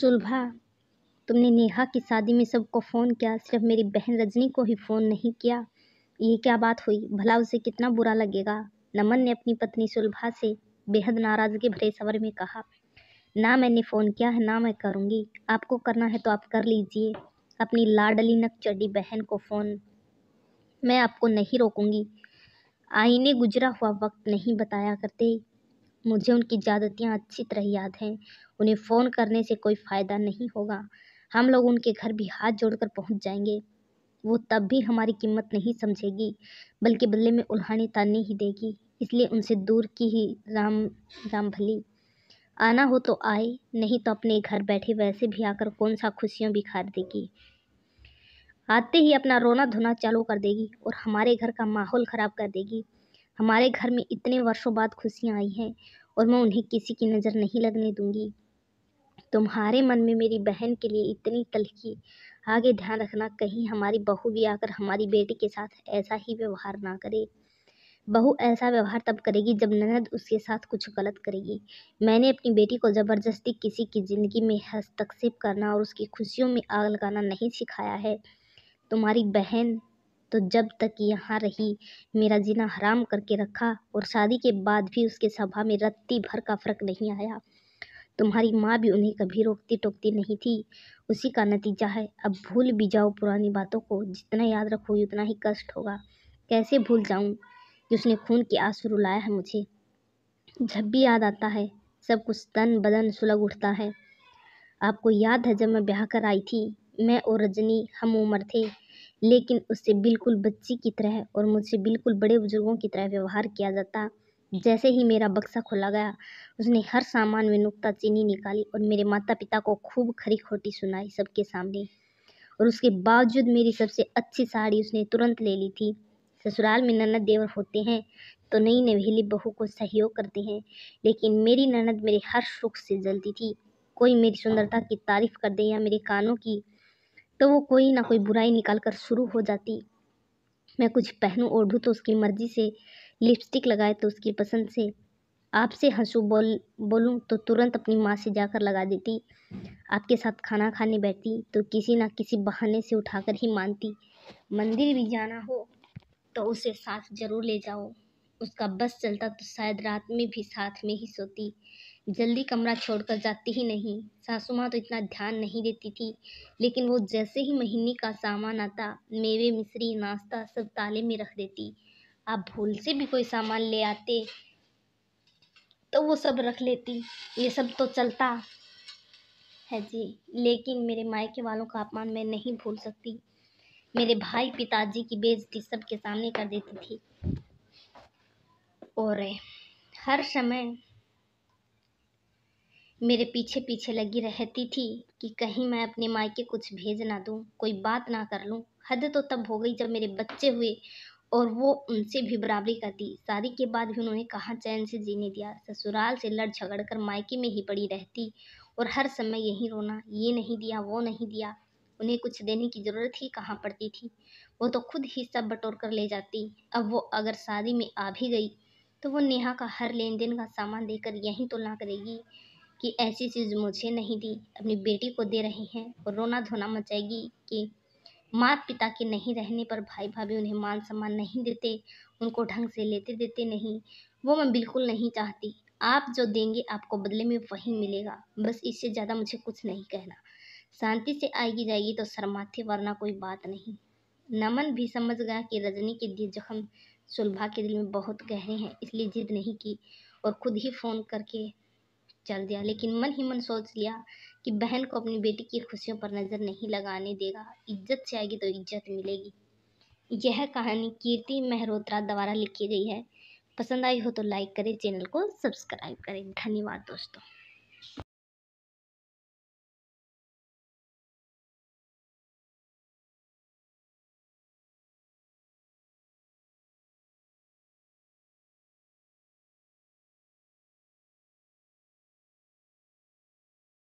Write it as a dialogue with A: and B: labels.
A: सुलभा तुमने नेहा की शादी में सबको फ़ोन किया सिर्फ मेरी बहन रजनी को ही फ़ोन नहीं किया ये क्या बात हुई भला उसे कितना बुरा लगेगा नमन ने अपनी पत्नी सुलभा से बेहद नाराज़गी भरे सवर में कहा ना मैंने फ़ोन किया है ना मैं करूँगी आपको करना है तो आप कर लीजिए अपनी लाडली नक चढ़ी बहन को फ़ोन मैं आपको नहीं रोकूँगी आईने गुजरा हुआ वक्त नहीं बताया करते मुझे उनकी ज़्यादतियाँ अच्छी तरह याद हैं उन्हें फ़ोन करने से कोई फ़ायदा नहीं होगा हम लोग उनके घर भी हाथ जोड़कर पहुँच जाएंगे वो तब भी हमारी कीमत नहीं समझेगी बल्कि बदले में उल्हाने ताने ही देगी इसलिए उनसे दूर की ही राम राम भली आना हो तो आए नहीं तो अपने घर बैठे वैसे भी आकर कौन सा खुशियों बिखार देगी आते ही अपना रोना धोना चालू कर देगी और हमारे घर का माहौल ख़राब कर देगी हमारे घर में इतने वर्षों बाद खुशियाँ आई हैं और मैं उन्हें किसी की नज़र नहीं लगने दूंगी तुम्हारे मन में मेरी बहन के लिए इतनी तलखी आगे ध्यान रखना कहीं हमारी बहू भी आकर हमारी बेटी के साथ ऐसा ही व्यवहार ना करे बहू ऐसा व्यवहार तब करेगी जब ननद उसके साथ कुछ गलत करेगी मैंने अपनी बेटी को ज़बरदस्ती किसी की ज़िंदगी में हस्तक्षेप करना और उसकी खुशियों में आग लगाना नहीं सिखाया है तुम्हारी बहन तो जब तक यहाँ रही मेरा जीना हराम करके रखा और शादी के बाद भी उसके सभा में रत्ती भर का फ़र्क नहीं आया तुम्हारी माँ भी उन्हें कभी रोकती टोकती नहीं थी उसी का नतीजा है अब भूल भी जाओ पुरानी बातों को जितना याद रखो उतना ही कष्ट होगा कैसे भूल जाऊँ जिसने खून के आंसू रुलाया है मुझे जब भी याद आता है सब कुछ तन बदन सुलग उठता है आपको याद है जब मैं ब्याह कर आई थी मैं और रजनी हम उम्र थे लेकिन उससे बिल्कुल बच्ची की तरह और मुझसे बिल्कुल बड़े बुजुर्गों की तरह व्यवहार किया जाता जैसे ही मेरा बक्सा खोला गया उसने हर सामान में नुकता चीनी निकाली और मेरे माता पिता को खूब खरी खोटी सुनाई सबके सामने और उसके बावजूद मेरी सबसे अच्छी साड़ी उसने तुरंत ले ली थी ससुराल में ननद देवर होते हैं तो नई नवेली बहू को सहयोग करते हैं लेकिन मेरी ननद मेरे हर सुख से जलती थी कोई मेरी सुंदरता की तारीफ कर दे या मेरे कानों की तो वो कोई ना कोई बुराई निकाल कर शुरू हो जाती मैं कुछ पहनूँ ओढ़ूँ तो उसकी मर्ज़ी से लिपस्टिक लगाए तो उसकी पसंद से आपसे हंसू बोल बोलूँ तो तुरंत अपनी माँ से जाकर लगा देती आपके साथ खाना खाने बैठती तो किसी ना किसी बहाने से उठाकर ही मानती मंदिर भी जाना हो तो उसे साथ ज़रूर ले जाओ उसका बस चलता तो शायद रात में भी साथ में ही सोती जल्दी कमरा छोड़कर जाती ही नहीं सासू माँ तो इतना ध्यान नहीं देती थी लेकिन वो जैसे ही महीने का सामान आता मेवे मिश्री नाश्ता सब ताले में रख देती आप भूल से भी कोई सामान ले आते तो वो सब रख लेती ये सब तो चलता है जी लेकिन मेरे मायके वालों का अपमान मैं नहीं भूल सकती मेरे भाई पिताजी की बेजती सबके सामने कर देती थी और हर समय मेरे पीछे पीछे लगी रहती थी कि कहीं मैं अपने मायके कुछ भेज ना दूँ कोई बात ना कर लूँ हद तो तब हो गई जब मेरे बच्चे हुए और वो उनसे भी बराबरी करती शादी के बाद भी उन्होंने कहाँ चैन से जीने दिया ससुराल से लड़ झगड़ कर मायके में ही पड़ी रहती और हर समय यही रोना ये नहीं दिया वो नहीं दिया उन्हें कुछ देने की ज़रूरत ही कहाँ पड़ती थी वो तो खुद ही सब बटोर कर ले जाती अब वो अगर शादी में आ भी गई तो वो नेहा का हर लेन देन का सामान देकर यहीं तो ना करेगी कि ऐसी चीज़ मुझे नहीं दी अपनी बेटी को दे रहे हैं और रोना धोना मचाएगी कि माँ पिता के नहीं रहने पर भाई भाभी उन्हें मान सम्मान नहीं देते उनको ढंग से लेते देते नहीं वो मैं बिल्कुल नहीं चाहती आप जो देंगे आपको बदले में वही मिलेगा बस इससे ज़्यादा मुझे कुछ नहीं कहना शांति से आएगी जाएगी तो शर्माते वरना कोई बात नहीं नमन भी समझ गया कि रजनी के दिए जख्म सुलभा के दिल में बहुत गहरे हैं इसलिए जिद नहीं की और खुद ही फ़ोन करके चल दिया लेकिन मन ही मन सोच लिया कि बहन को अपनी बेटी की खुशियों पर नज़र नहीं लगाने देगा इज्जत से आएगी तो इज्जत मिलेगी यह कहानी कीर्ति मेहरोत्रा द्वारा लिखी गई है पसंद आई हो तो लाइक करें चैनल को सब्सक्राइब करें धन्यवाद दोस्तों